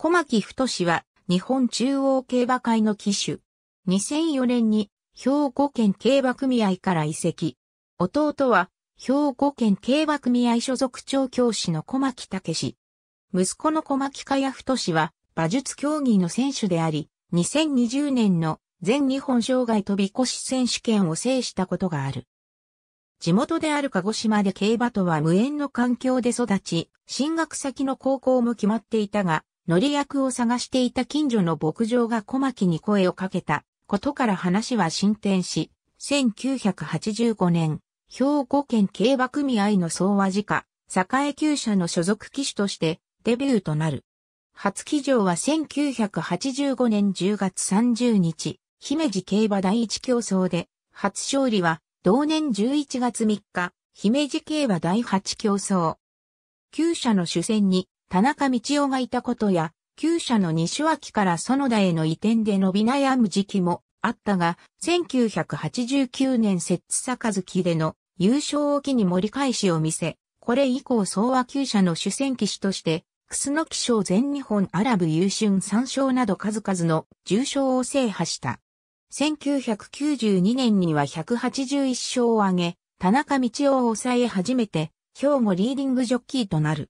小牧太氏は日本中央競馬会の騎手。2004年に兵庫県競馬組合から移籍。弟は兵庫県競馬組合所属調教師の小牧武氏。息子の小牧かや太氏は馬術競技の選手であり、2020年の全日本障害飛び越し選手権を制したことがある。地元である鹿児島で競馬とは無縁の環境で育ち、進学先の高校も決まっていたが、乗り役を探していた近所の牧場が小牧に声をかけたことから話は進展し、1985年、兵庫県競馬組合の総和家、栄厩舎の所属騎手としてデビューとなる。初騎乗は1985年10月30日、姫路競馬第一競争で、初勝利は同年11月3日、姫路競馬第八競争。厩舎の主戦に田中道夫がいたことや、旧社の西脇から園田への移転で伸び悩む時期もあったが、1989年設置月での優勝を機に盛り返しを見せ、これ以降総和旧社の主戦騎士として、楠木賞全日本アラブ優春三賞など数々の重賞を制覇した。1992年には181勝を挙げ、田中道夫を抑え初めて、兵庫リーディングジョッキーとなる。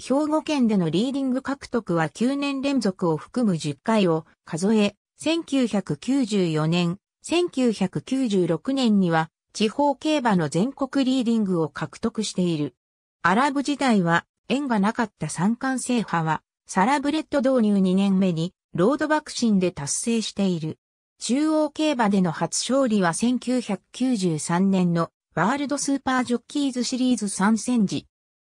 兵庫県でのリーディング獲得は9年連続を含む10回を数え、1994年、1996年には地方競馬の全国リーディングを獲得している。アラブ時代は縁がなかった三冠制覇はサラブレッド導入2年目にロード爆心で達成している。中央競馬での初勝利は1993年のワールドスーパージョッキーズシリーズ参戦時。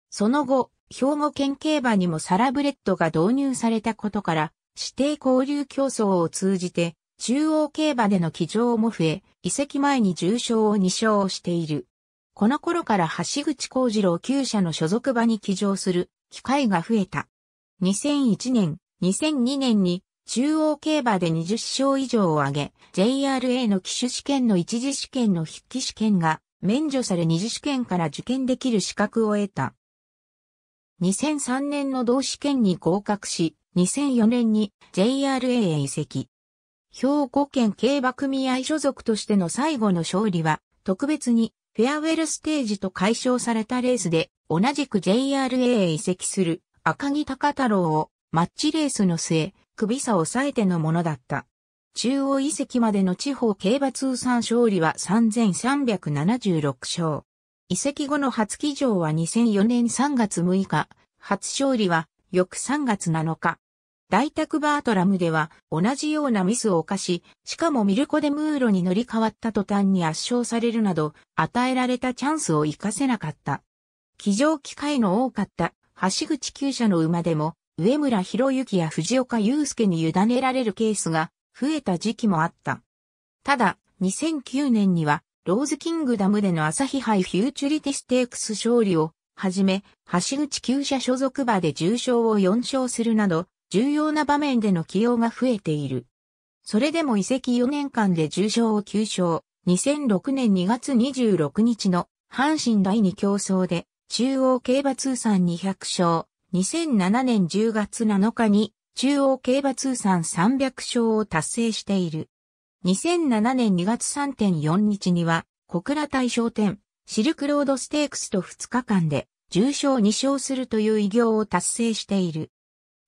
その後、兵庫県競馬にもサラブレッドが導入されたことから、指定交流競争を通じて、中央競馬での騎乗も増え、移籍前に重賞を2勝している。この頃から橋口幸次郎厩舎の所属場に騎乗する機会が増えた。2001年、2002年に中央競馬で20勝以上を挙げ、JRA の騎手試験の一次試験の筆記試験が免除され二次試験から受験できる資格を得た。2003年の同試験に合格し、2004年に JRA へ移籍。兵庫県競馬組合所属としての最後の勝利は、特別にフェアウェルステージと解消されたレースで、同じく JRA へ移籍する赤木高太郎をマッチレースの末、首差を抑えてのものだった。中央移籍までの地方競馬通算勝利は3376勝。移籍後の初起乗は2004年3月6日、初勝利は翌3月7日。大宅バートラムでは同じようなミスを犯し、しかもミルコ・デ・ムーロに乗り換わった途端に圧勝されるなど、与えられたチャンスを活かせなかった。起乗機会の多かった橋口厩舎の馬でも、上村博之や藤岡祐介に委ねられるケースが増えた時期もあった。ただ、2009年にはローズキングダムでの朝日杯フューチュリティステークス勝利を、はじめ、橋口旧社所属馬で重賞を4勝するなど、重要な場面での起用が増えている。それでも移籍4年間で重賞を9勝、2006年2月26日の阪神第2競争で、中央競馬通算200勝、2007年10月7日に中央競馬通算300勝を達成している。2007年2月3.4日には、小倉大商店、シルクロードステークスと2日間で、重賞2勝するという偉業を達成している。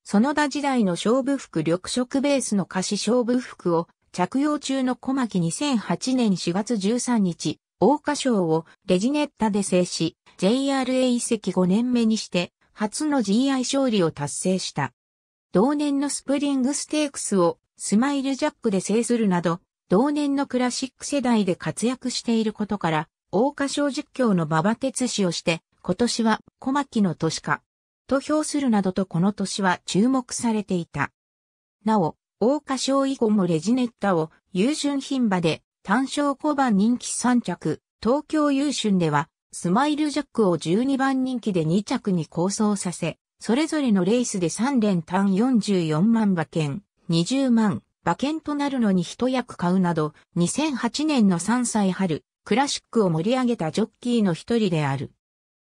園田時代の勝負服緑色ベースの歌詞勝負服を着用中の小牧2008年4月13日、大花賞をレジネッタで制し、JRA 移籍5年目にして、初の GI 勝利を達成した。同年のスプリングステークスをスマイルジャックで制するなど、同年のクラシック世代で活躍していることから、大花賞実況の馬場哲史をして、今年は小牧の都市化、と評するなどとこの年は注目されていた。なお、大花賞以後もレジネッタを優順品馬で単勝小番人気3着、東京優春ではスマイルジャックを12番人気で2着に構想させ、それぞれのレースで3連単44万馬券、20万、馬券となるのに一役買うなど、2008年の3歳春、クラシックを盛り上げたジョッキーの一人である。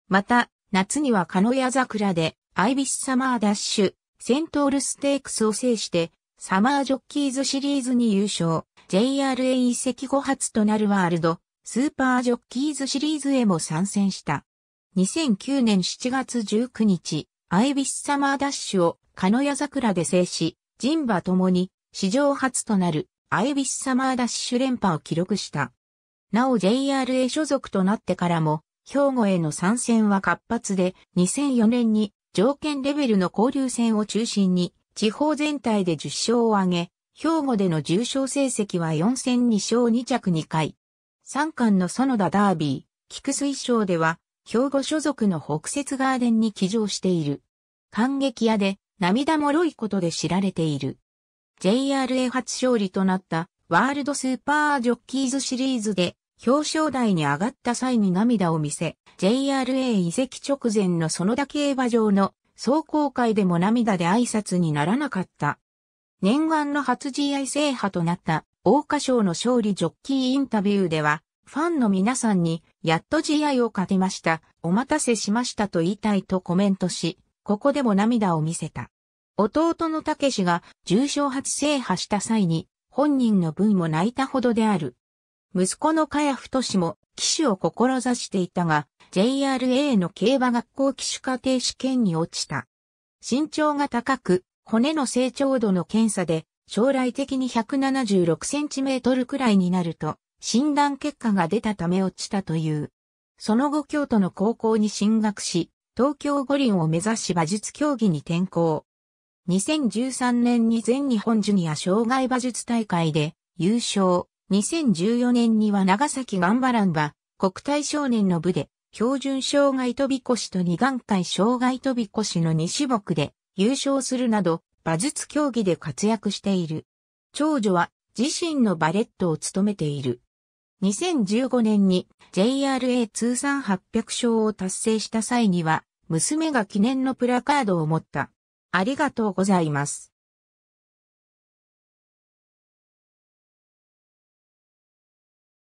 また、夏にはカノヤ桜で、アイビスサマーダッシュ、セントールステークスを制して、サマージョッキーズシリーズに優勝、JRA 移籍後発となるワールド、スーパージョッキーズシリーズへも参戦した。2009年7月19日、アイビスサマーダッシュを、カノヤ桜で制し、人馬ともに史上初となるアイビスサマーダッシュ連覇を記録した。なお JRA 所属となってからも、兵庫への参戦は活発で、2004年に条件レベルの交流戦を中心に、地方全体で10勝を挙げ、兵庫での重賞成績は4戦2勝2着2回。三冠の園田ダービー、菊水賞では、兵庫所属の北雪ガーデンに騎乗している。感激屋で、涙もろいことで知られている。JRA 初勝利となったワールドスーパージョッキーズシリーズで表彰台に上がった際に涙を見せ、JRA 移籍直前の園田競馬場の壮行会でも涙で挨拶にならなかった。念願の初 GI 制覇となった大花賞の勝利ジョッキーインタビューでは、ファンの皆さんに、やっと GI を勝てました、お待たせしましたと言いたいとコメントし、ここでも涙を見せた。弟の武しが重症発制覇した際に、本人の分も泣いたほどである。息子の茅太氏も騎手を志していたが、JRA の競馬学校騎手課程試験に落ちた。身長が高く、骨の成長度の検査で、将来的に1 7 6センチメートルくらいになると、診断結果が出たため落ちたという。その後京都の高校に進学し、東京五輪を目指し馬術競技に転向。2013年に全日本ジュニア障害馬術大会で優勝。2014年には長崎ガンバランが国体少年の部で標準障害飛び越しと二眼界障害飛び越しの2種目で優勝するなど馬術競技で活躍している。長女は自身のバレットを務めている。2015年に JRA 通算800勝を達成した際には、娘が記念のプラカードを持った。ありがとうございます。